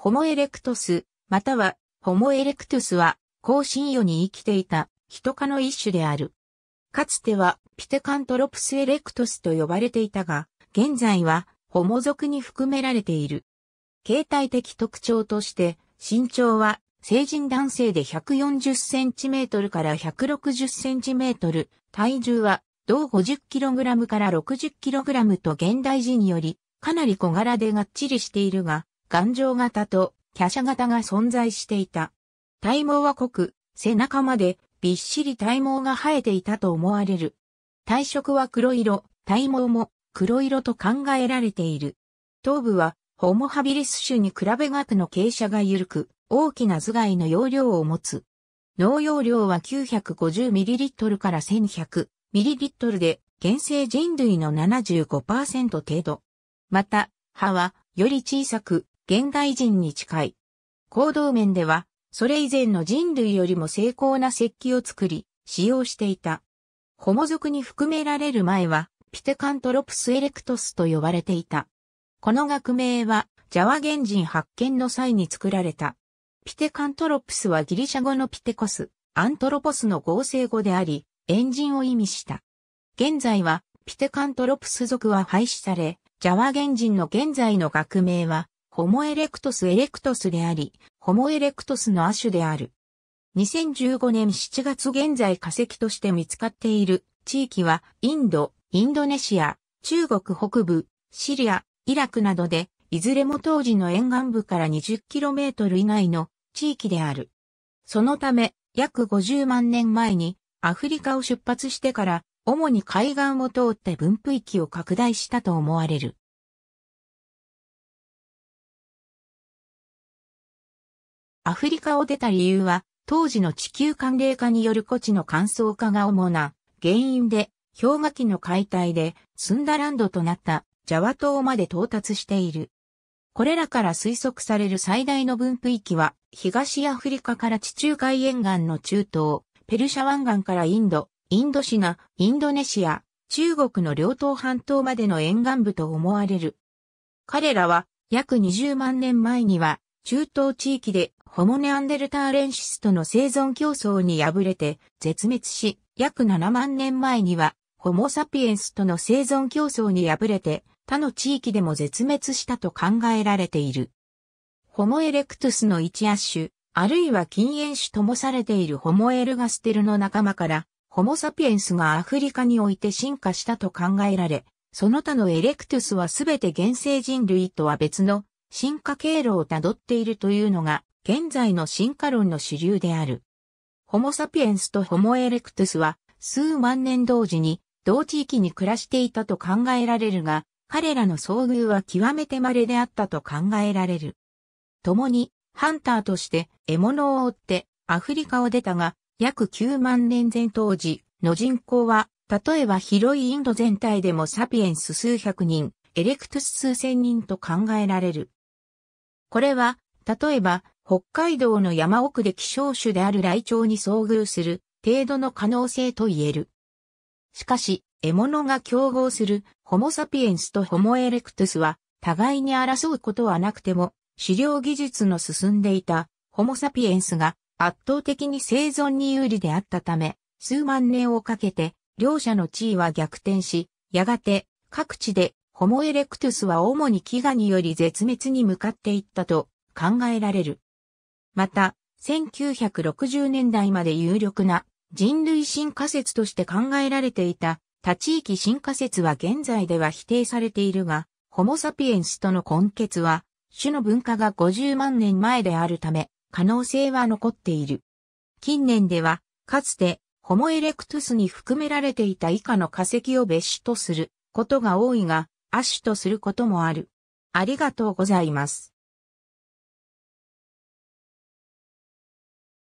ホモエレクトス、または、ホモエレクトスは、後進世に生きていた、ヒト科の一種である。かつては、ピテカントロプスエレクトスと呼ばれていたが、現在は、ホモ族に含められている。形態的特徴として、身長は、成人男性で140センチメートルから160センチメートル、体重は、同5 0ラムから6 0ラムと現代人より、かなり小柄でがっちりしているが、頑丈型と華奢型が存在していた。体毛は濃く、背中までびっしり体毛が生えていたと思われる。体色は黒色、体毛も黒色と考えられている。頭部はホモハビリス種に比べ額の傾斜が緩く、大きな頭蓋の容量を持つ。脳容量は 950ml から 1100ml で、原生人類の75%程度。また、歯はより小さく、現代人に近い。行動面では、それ以前の人類よりも精巧な石器を作り、使用していた。ホモ族に含められる前は、ピテカントロプスエレクトスと呼ばれていた。この学名は、ジャワ原人発見の際に作られた。ピテカントロプスはギリシャ語のピテコス、アントロポスの合成語であり、エンジンを意味した。現在は、ピテカントロプス族は廃止され、ジャワ原人の現在の学名は、ホモエレクトスエレクトスであり、ホモエレクトスの亜種である。2015年7月現在化石として見つかっている地域は、インド、インドネシア、中国北部、シリア、イラクなどで、いずれも当時の沿岸部から 20km 以内の地域である。そのため、約50万年前にアフリカを出発してから、主に海岸を通って分布域を拡大したと思われる。アフリカを出た理由は、当時の地球寒冷化による古地の乾燥化が主な原因で、氷河期の解体でスンダランドとなったジャワ島まで到達している。これらから推測される最大の分布域は、東アフリカから地中海沿岸の中東、ペルシャ湾岸からインド、インドシナ、インドネシア、中国の両島半島までの沿岸部と思われる。彼らは約20万年前には中東地域でホモネアンデルターレンシスとの生存競争に敗れて絶滅し、約7万年前には、ホモサピエンスとの生存競争に敗れて、他の地域でも絶滅したと考えられている。ホモエレクトゥスの一亜種、あるいは禁煙種ともされているホモエルガステルの仲間から、ホモサピエンスがアフリカにおいて進化したと考えられ、その他のエレクトゥスはすべて原生人類とは別の進化経路をたどっているというのが現在の進化論の主流である。ホモサピエンスとホモエレクトゥスは数万年同時に同地域に暮らしていたと考えられるが、彼らの遭遇は極めて稀であったと考えられる。共にハンターとして獲物を追ってアフリカを出たが、約9万年前当時の人口は、例えば広いインド全体でもサピエンス数百人、エレクトゥス数千人と考えられる。これは、例えば北海道の山奥で希少種である雷鳥に遭遇する程度の可能性と言える。しかし、獲物が競合するホモサピエンスとホモエレクトゥスは互いに争うことはなくても、狩猟技術の進んでいたホモサピエンスが圧倒的に生存に有利であったため、数万年をかけて両者の地位は逆転し、やがて各地でホモエレクトゥスは主に飢餓により絶滅に向かっていったと考えられる。また、1960年代まで有力な人類進化説として考えられていた他地域進化説は現在では否定されているが、ホモサピエンスとの根結は、種の文化が50万年前であるため、可能性は残っている。近年では、かつて、ホモエレクトゥスに含められていた以下の化石を別種とすることが多いが、亜種とすることもある。ありがとうございます。